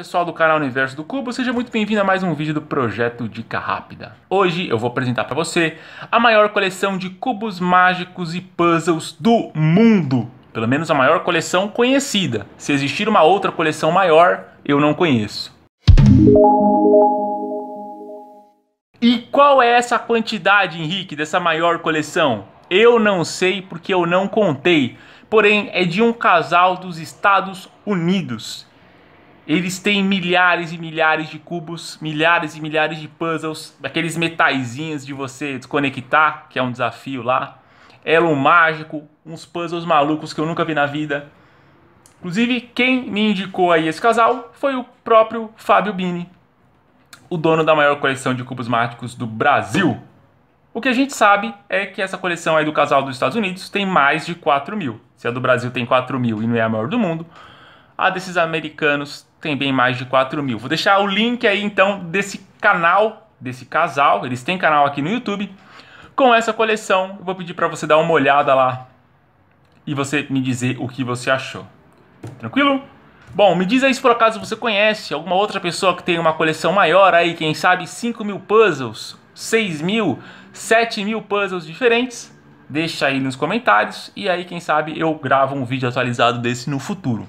Pessoal do canal Universo do Cubo, seja muito bem-vindo a mais um vídeo do Projeto Dica Rápida. Hoje eu vou apresentar para você a maior coleção de cubos mágicos e puzzles do mundo. Pelo menos a maior coleção conhecida. Se existir uma outra coleção maior, eu não conheço. E qual é essa quantidade, Henrique, dessa maior coleção? Eu não sei porque eu não contei. Porém, é de um casal dos Estados Unidos. Eles têm milhares e milhares de cubos, milhares e milhares de puzzles, aqueles metaizinhos de você desconectar, que é um desafio lá. Elo mágico, uns puzzles malucos que eu nunca vi na vida. Inclusive, quem me indicou aí esse casal foi o próprio Fábio Bini, o dono da maior coleção de cubos mágicos do Brasil. O que a gente sabe é que essa coleção aí do casal dos Estados Unidos tem mais de 4 mil. Se a do Brasil tem 4 mil e não é a maior do mundo, a ah, desses americanos tem bem mais de 4 mil. Vou deixar o link aí então desse canal, desse casal, eles têm canal aqui no YouTube, com essa coleção. Eu vou pedir para você dar uma olhada lá e você me dizer o que você achou. Tranquilo? Bom, me diz aí se por acaso você conhece alguma outra pessoa que tem uma coleção maior aí, quem sabe 5 mil puzzles, 6 mil, 7 mil puzzles diferentes. Deixa aí nos comentários e aí quem sabe eu gravo um vídeo atualizado desse no futuro.